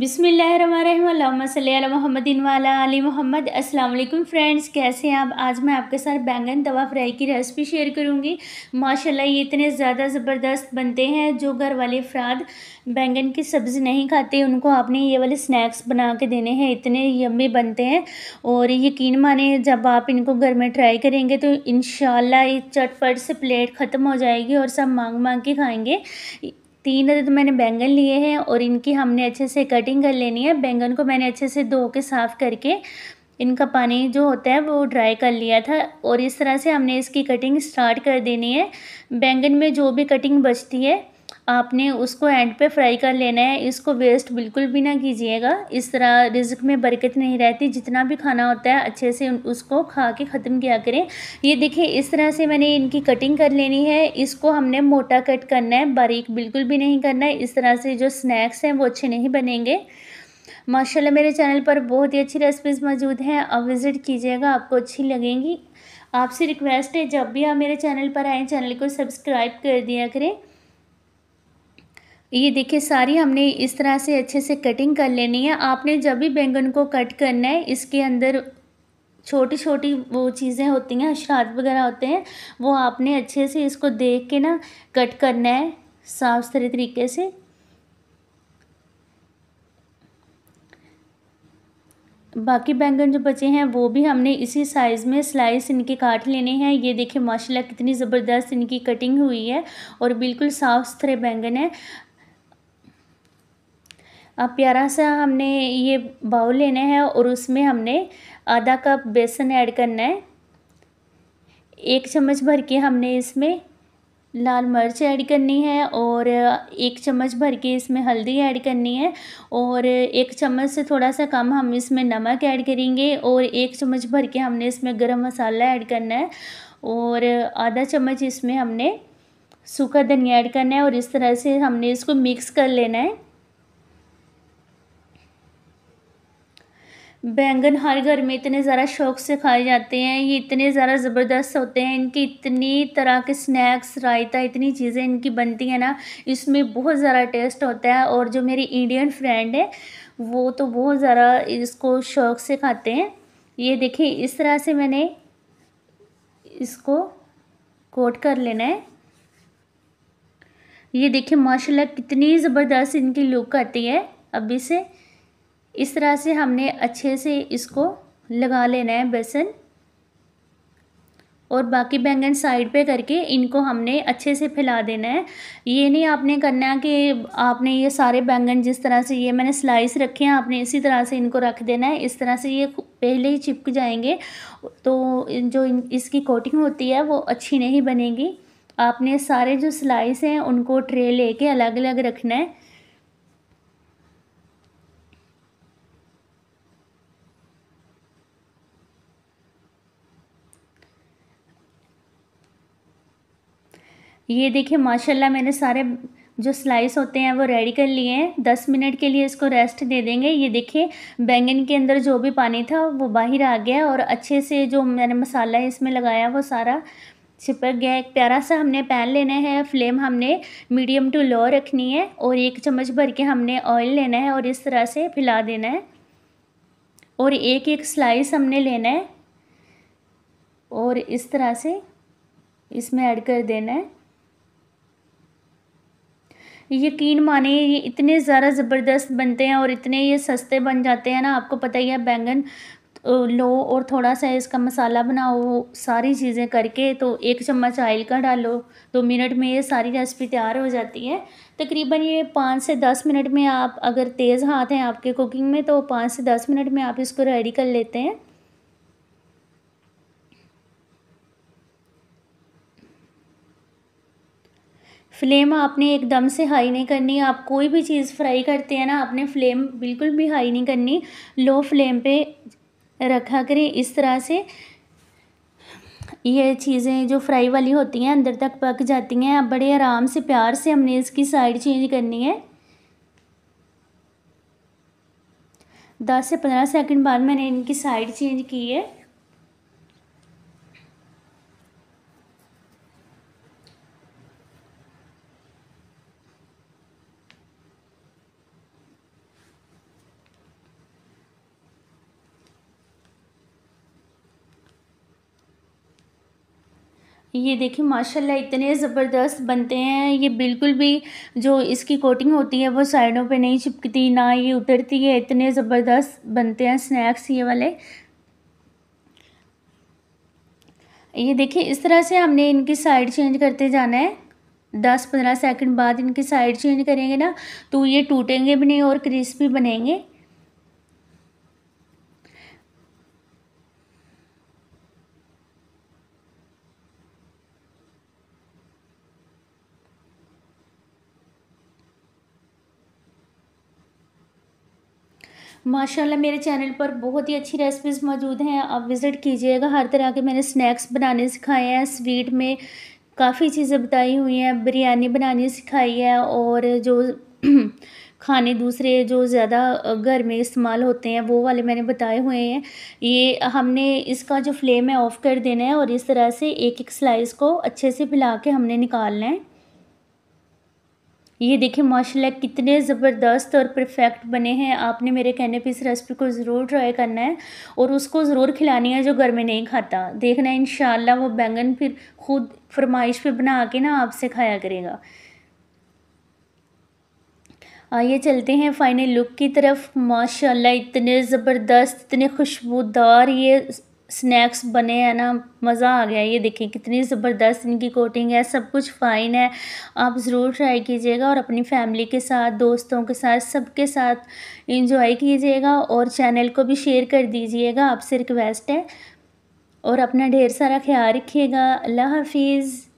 बिसमीम्समदिन वाला अली मोहम्मद असलम फ्रेंड्स कैसे हैं आप आज मैं आपके साथ बैंगन तवा फ्राई की रेसिपी शेयर करूंगी माशाल्लाह ये इतने ज़्यादा ज़बरदस्त बनते हैं जो घर वाले अफराद बैंगन की सब्ज़ी नहीं खाते उनको आपने ये वाले स्नैक्स बना के देने हैं इतने यम्मी बनते हैं और यकीन माने जब आप इनको घर में ट्राई करेंगे तो इन ये चटपट से प्लेट ख़त्म हो जाएगी और सब मांग मांग के खाएँगे तीन अदद मैंने बैंगन लिए हैं और इनकी हमने अच्छे से कटिंग कर लेनी है बैंगन को मैंने अच्छे से धो के साफ़ करके इनका पानी जो होता है वो ड्राई कर लिया था और इस तरह से हमने इसकी कटिंग स्टार्ट कर देनी है बैंगन में जो भी कटिंग बचती है आपने उसको एंड पे फ्राई कर लेना है इसको वेस्ट बिल्कुल भी ना कीजिएगा इस तरह रिज्क में बरकत नहीं रहती जितना भी खाना होता है अच्छे से उसको खा के ख़त्म किया करें ये देखिए इस तरह से मैंने इनकी कटिंग कर लेनी है इसको हमने मोटा कट करना है बारीक बिल्कुल भी नहीं करना है इस तरह से जो स्नैक्स हैं वो अच्छे नहीं बनेंगे माशाल्लाह मेरे चैनल पर बहुत ही अच्छी रेसिपीज़ मौजूद हैं आप विज़िट कीजिएगा आपको अच्छी लगेंगी आपसे रिक्वेस्ट है जब भी आप मेरे चैनल पर आएँ चैनल को सब्सक्राइब कर दिया करें ये देखिए सारी हमने इस तरह से अच्छे से कटिंग कर लेनी है आपने जब भी बैंगन को कट करना है इसके अंदर छोटी छोटी वो चीज़ें होती हैं श्राद्ध वगैरह होते हैं वो आपने अच्छे से इसको देख के ना कट करना है साफ सुथरे तरीके से बाकी बैंगन जो बचे हैं वो भी हमने इसी साइज़ में स्लाइस इनके काट लेने हैं ये देखिए माशाल्लाह कितनी ज़बरदस्त इनकी कटिंग हुई है और बिल्कुल साफ़ सुथरे बैंगन है अब प्यारा सा हमने ये बाउल लेना है और उसमें हमने आधा कप बेसन ऐड करना है एक चम्मच भर के हमने इसमें लाल मिर्च ऐड करनी है और एक चम्मच भर के इसमें हल्दी ऐड करनी है और एक चम्मच से थोड़ा सा कम हम इसमें नमक ऐड करेंगे और एक चम्मच भर के हमने इसमें गरम मसाला ऐड करना है और आधा चम्मच इसमें हमने सूखा धनिया ऐड करना है और इस तरह से हमने इसको मिक्स कर लेना है बैंगन हर घर में इतने ज़्यादा शौक़ से खाए जाते हैं ये इतने ज़्यादा ज़बरदस्त होते हैं इनकी इतनी तरह के स्नैक्स रायता इतनी चीज़ें इनकी बनती हैं ना इसमें बहुत ज़्यादा टेस्ट होता है और जो मेरी इंडियन फ्रेंड है वो तो बहुत ज़्यादा इसको शौक़ से खाते हैं ये देखिए इस तरह से मैंने इसको कोट कर लेना है ये देखिए माशाल्लाह कितनी ज़बरदस्त इनकी लुक आती है अभी से इस तरह से हमने अच्छे से इसको लगा लेना है बेसन और बाकी बैंगन साइड पे करके इनको हमने अच्छे से फैला देना है ये नहीं आपने करना है कि आपने ये सारे बैंगन जिस तरह से ये मैंने स्लाइस रखे हैं आपने इसी तरह से इनको रख देना है इस तरह से ये पहले ही चिपक जाएंगे तो जो इसकी कोटिंग होती है वो अच्छी नहीं बनेगी आपने सारे जो स्लाइस हैं उनको ट्रे ले अलग अलग रखना है ये देखिए माशाल्लाह मैंने सारे जो स्लाइस होते हैं वो रेडी कर लिए हैं दस मिनट के लिए इसको रेस्ट दे देंगे ये देखिए बैंगन के अंदर जो भी पानी था वो बाहर आ गया और अच्छे से जो मैंने मसाला है इसमें लगाया वो सारा छिपक गया एक प्यारा सा हमने पैन लेना है फ्लेम हमने मीडियम टू लो रखनी है और एक चम्मच भर के हमने ऑयल लेना है और इस तरह से फिला देना है और एक एक स्लाइस हमने लेना है और इस तरह से इसमें ऐड कर देना है यकीन माने ये इतने ज़्यादा ज़बरदस्त बनते हैं और इतने ये सस्ते बन जाते हैं ना आपको पता ही है बैंगन लो और थोड़ा सा इसका मसाला बनाओ सारी चीज़ें करके तो एक चम्मच आयल का डालो दो मिनट में ये सारी रेसिपी तैयार हो जाती है तकरीबन ये पाँच से दस मिनट में आप अगर तेज़ हाथ हैं आपके कुकिंग में तो पाँच से दस मिनट में आप इसको रेडी कर लेते हैं फ्लेम आपने एकदम से हाई नहीं करनी आप कोई भी चीज़ फ्राई करते हैं ना आपने फ्लेम बिल्कुल भी हाई नहीं करनी लो फ्लेम पे रखा करें इस तरह से ये चीज़ें जो फ्राई वाली होती हैं अंदर तक पक जाती हैं अब बड़े आराम से प्यार से हमने इसकी साइड चेंज करनी है दस से पंद्रह सेकंड बाद मैंने इनकी साइड चेंज की है ये देखिए माशाल्लाह इतने ज़बरदस्त बनते हैं ये बिल्कुल भी जो इसकी कोटिंग होती है वो साइडों पे नहीं चिपकती ना ये उतरती है इतने ज़बरदस्त बनते हैं स्नैक्स ये वाले ये देखिए इस तरह से हमने इनकी साइड चेंज करते जाना है दस पंद्रह सेकंड बाद इनकी साइड चेंज करेंगे ना तो ये टूटेंगे भी नहीं और क्रिस्पी बनेंगे माशाल्लाह मेरे चैनल पर बहुत ही अच्छी रेसिपीज़ मौजूद हैं आप विज़िट कीजिएगा हर तरह के मैंने स्नैक्स बनाने सिखाए हैं स्वीट में काफ़ी चीज़ें बताई हुई हैं बिरयानी बनानी सिखाई है और जो खाने दूसरे जो ज़्यादा घर में इस्तेमाल होते हैं वो वाले मैंने बताए हुए हैं ये हमने इसका जो फ्लेम है ऑफ़ कर देना है और इस तरह से एक एक स्लाइस को अच्छे से मिला के हमने निकालना है ये देखिए माशाल्लाह कितने ज़बरदस्त और परफेक्ट बने हैं आपने मेरे कहने पे इस रेसिपी को ज़रूर ट्राई करना है और उसको ज़रूर खिलानी है जो घर में नहीं खाता देखना इन वो बैंगन फिर खुद फरमाइश पे बना के ना आपसे खाया करेगा आइए चलते हैं फाइनल लुक की तरफ माशाल्लाह इतने ज़बरदस्त इतने खुशबूदार ये स्नैक्स बने हैं ना मज़ा आ गया ये देखें कितनी ज़बरदस्त इनकी कोटिंग है सब कुछ फ़ाइन है आप ज़रूर ट्राई कीजिएगा और अपनी फैमिली के साथ दोस्तों के साथ सबके साथ इंजॉय कीजिएगा और चैनल को भी शेयर कर दीजिएगा आपसे रिक्वेस्ट है और अपना ढेर सारा ख्याल रखिएगा अल्लाह हाफिज़